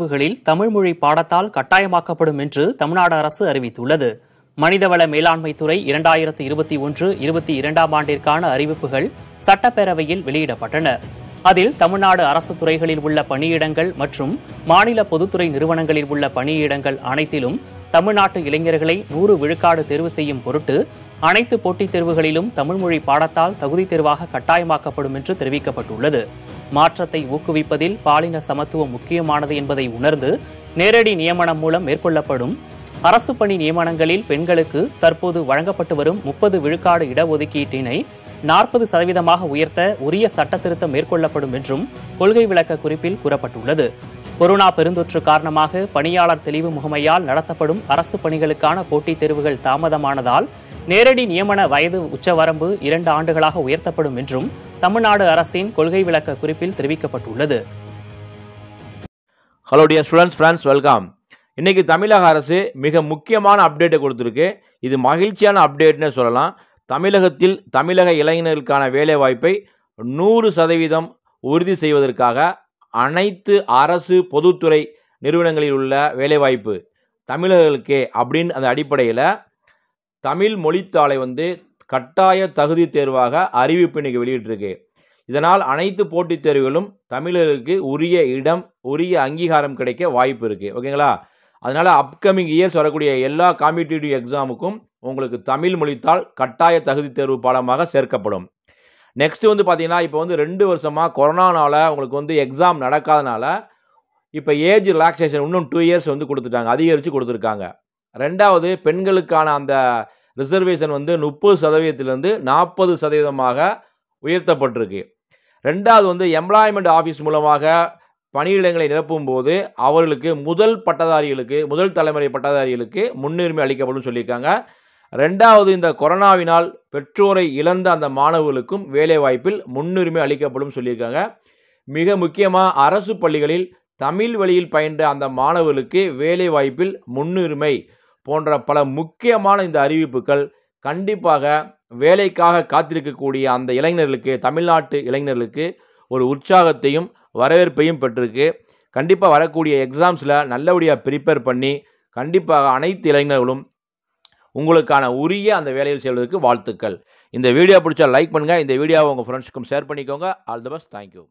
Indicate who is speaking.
Speaker 1: தேர்வுகளில் தமிழ்மொழி பாடத்தால் கட்டாயமாக்கப்படும் என்று தமிழ்நாடு அரசு அறிவித்துள்ளது மனிதவள மேலாண்மை துறை இரண்டாயிரத்தி இருபத்தி ஒன்று இருபத்தி இரண்டாம் ஆண்டிற்கான அறிவிப்புகள் சட்டப்பேரவையில் வெளியிடப்பட்டன அதில் தமிழ்நாடு அரசு துறைகளில் உள்ள பணியிடங்கள் மற்றும் மாநில பொதுத்துறை நிறுவனங்களில் உள்ள பணியிடங்கள் அனைத்திலும் தமிழ்நாட்டு இளைஞர்களை நூறு விழுக்காடு தேர்வு செய்யும் பொருட்டு அனைத்து போட்டித் தேர்வுகளிலும் தமிழ்மொழி பாடத்தால் தகுதி தேர்வாக கட்டாயமாக்கப்படும் என்று தெரிவிக்கப்பட்டுள்ளது மாற்றத்தை ஊக்குவிப்பதில் பாலின சமத்துவம் முக்கியமானது என்பதை உணர்ந்து நேரடி நியமனம் மூலம் மேற்கொள்ளப்படும் அரசு பணி நியமனங்களில் பெண்களுக்கு தற்போது வழங்கப்பட்டு வரும் முப்பது விழுக்காடு இடஒதுக்கீட்டினை நாற்பது சதவீதமாக உயர்த்த உரிய சட்டத்திருத்தம் மேற்கொள்ளப்படும் என்றும் கொள்கை விளக்க குறிப்பில் கூறப்பட்டுள்ளது கொரோனா பெருந்தொற்று காரணமாக பணியாளர் தெளிவு முகமையால் நடத்தப்படும் அரசு பணிகளுக்கான போட்டித் தேர்வுகள் தாமதமானதால் நேரடி நியமன வயது உச்சவரம்பு இரண்டு ஆண்டுகளாக உயர்த்தப்படும் என்றும் தமிழ்நாடு அரசின் கொள்கை விளக்க குறிப்பில் தெரிவிக்கப்பட்டுள்ளது
Speaker 2: hello dear students friends welcome இன்றைக்கி தமிழக அரசு மிக முக்கியமான அப்டேட்டை கொடுத்துருக்கு இது மகிழ்ச்சியான அப்டேட்னு சொல்லலாம் தமிழகத்தில் தமிழக இளைஞர்களுக்கான வேலைவாய்ப்பை நூறு சதவீதம் உறுதி செய்வதற்காக அனைத்து அரசு பொதுத்துறை நிறுவனங்களில் உள்ள வேலைவாய்ப்பு தமிழர்களுக்கே அப்படின்னு அந்த அடிப்படையில் தமிழ் மொழித்தாளை வந்து கட்டாய தகுதி தேர்வாக அறிவிப்பு இன்னைக்கு வெளியிட்டிருக்கு இதனால் அனைத்து போட்டித் தேர்வுகளும் தமிழருக்கு உரிய இடம் உரிய அங்கீகாரம் கிடைக்க வாய்ப்பு இருக்குது ஓகேங்களா அதனால் அப்கமிங் இயர்ஸ் வரக்கூடிய எல்லா காம்பிடேட்டிவ் எக்ஸாமுக்கும் உங்களுக்கு தமிழ் மொழித்தால் கட்டாய தகுதி தேர்வு பாடமாக சேர்க்கப்படும் நெக்ஸ்ட்டு வந்து பார்த்தீங்கன்னா இப்போ வந்து ரெண்டு வருஷமாக கொரோனானால் உங்களுக்கு வந்து எக்ஸாம் நடக்காதனால இப்போ ஏஜ் ரிலாக்ஸேஷன் இன்னும் டூ இயர்ஸ் வந்து கொடுத்துட்டாங்க அதிகரித்து கொடுத்துருக்காங்க ரெண்டாவது பெண்களுக்கான அந்த ரிசர்வேஷன் வந்து முப்பது சதவீதத்திலிருந்து நாற்பது சதவீதமாக உயர்த்தப்பட்டிருக்கு ரெண்டாவது வந்து எம்ப்ளாய்மெண்ட் ஆஃபீஸ் மூலமாக பணியிடங்களை நிரப்பும் போது அவர்களுக்கு முதல் பட்டதாரிகளுக்கு முதல் தலைமுறை பட்டதாரிகளுக்கு முன்னுரிமை அளிக்கப்படும் சொல்லியிருக்காங்க ரெண்டாவது இந்த கொரோனாவினால் பெற்றோரை இழந்த அந்த மாணவர்களுக்கும் வேலைவாய்ப்பில் முன்னுரிமை அளிக்கப்படும் சொல்லியிருக்காங்க மிக முக்கியமாக அரசு பள்ளிகளில் தமிழ் வழியில் பயின்ற அந்த மாணவர்களுக்கு வேலைவாய்ப்பில் முன்னுரிமை போன்ற பல முக்கியமான இந்த அறிவிப்புகள் கண்டிப்பாக வேலைக்காக காத்திருக்கக்கூடிய அந்த இளைஞர்களுக்கு தமிழ்நாட்டு இளைஞர்களுக்கு ஒரு உற்சாகத்தையும் வரவேற்பையும் பெற்றிருக்கு கண்டிப்பாக வரக்கூடிய எக்ஸாம்ஸில் நல்லபடியாக ப்ரிப்பேர் பண்ணி கண்டிப்பாக அனைத்து இளைஞர்களும் உங்களுக்கான உரிய அந்த வேலையில் செய்வதற்கு வாழ்த்துக்கள் இந்த வீடியோ பிடிச்சா லைக் பண்ணுங்கள் இந்த வீடியோவை உங்கள் ஃப்ரெண்ட்ஸுக்கும் ஷேர் பண்ணிக்கோங்க ஆல் தி பெஸ்ட் தேங்க்யூ